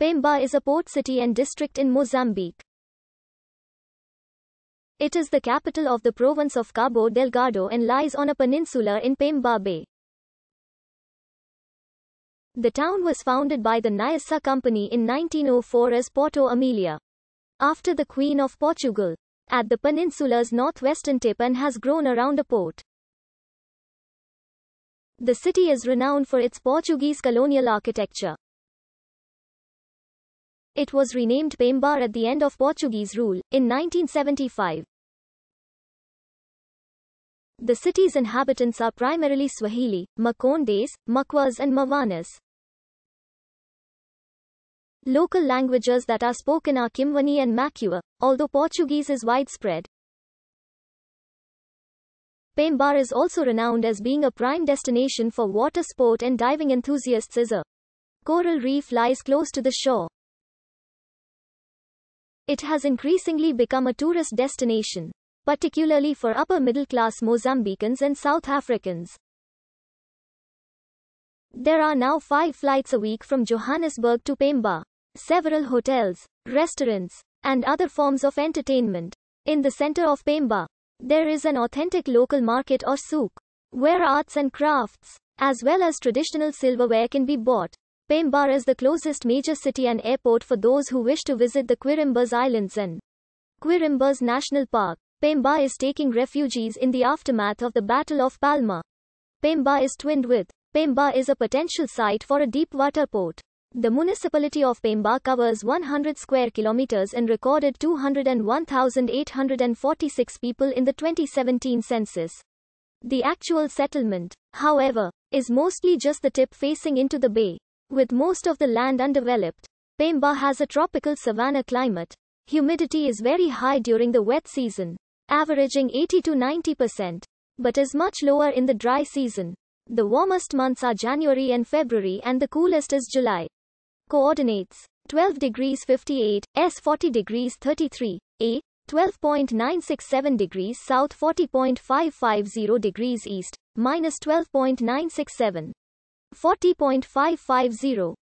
Pemba is a port city and district in Mozambique. It is the capital of the province of Cabo Delgado and lies on a peninsula in Pemba Bay. The town was founded by the Nyassa Company in 1904 as Porto Amelia. After the Queen of Portugal, at the peninsula's northwestern tip and has grown around a port. The city is renowned for its Portuguese colonial architecture. It was renamed Pembar at the end of Portuguese rule, in 1975. The city's inhabitants are primarily Swahili, Makondes, Makwas and Mavanas. Local languages that are spoken are Kimwani and Makua, although Portuguese is widespread. Pembar is also renowned as being a prime destination for water sport and diving enthusiasts as a coral reef lies close to the shore. It has increasingly become a tourist destination, particularly for upper middle class Mozambicans and South Africans. There are now five flights a week from Johannesburg to Pemba. Several hotels, restaurants, and other forms of entertainment. In the center of Pemba, there is an authentic local market or souk, where arts and crafts, as well as traditional silverware can be bought. Pembar is the closest major city and airport for those who wish to visit the Quirimbas Islands and Quirimbas National Park. Pemba is taking refugees in the aftermath of the Battle of Palma. Pemba is twinned with. Pemba is a potential site for a deep water port. The municipality of Pemba covers 100 square kilometers and recorded 201,846 people in the 2017 census. The actual settlement, however, is mostly just the tip facing into the bay. With most of the land undeveloped, Pemba has a tropical savanna climate. Humidity is very high during the wet season, averaging 80 to 90%, but is much lower in the dry season. The warmest months are January and February and the coolest is July. Coordinates 12 degrees 58, S 40 degrees 33, A 12.967 degrees south 40.550 degrees east, minus 12.967. 40.550